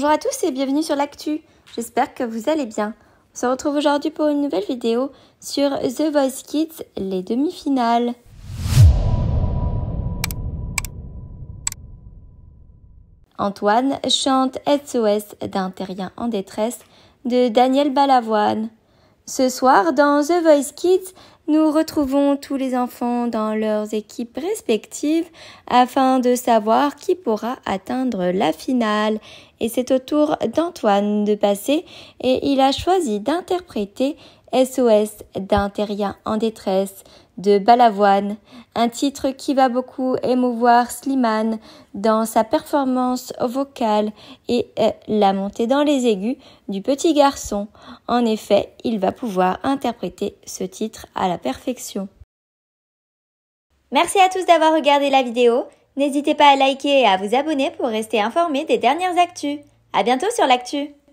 Bonjour à tous et bienvenue sur l'actu. J'espère que vous allez bien. On se retrouve aujourd'hui pour une nouvelle vidéo sur The Voice Kids, les demi-finales. Antoine chante SOS d'un terrien en détresse de Daniel Balavoine. Ce soir, dans The Voice Kids, nous retrouvons tous les enfants dans leurs équipes respectives afin de savoir qui pourra atteindre la finale. Et c'est au tour d'Antoine de passer et il a choisi d'interpréter SOS d'un terrien en détresse de Balavoine. Un titre qui va beaucoup émouvoir Slimane dans sa performance vocale et euh, la montée dans les aigus du petit garçon. En effet, il va pouvoir interpréter ce titre à la perfection. Merci à tous d'avoir regardé la vidéo. N'hésitez pas à liker et à vous abonner pour rester informé des dernières actus. À bientôt sur l'actu!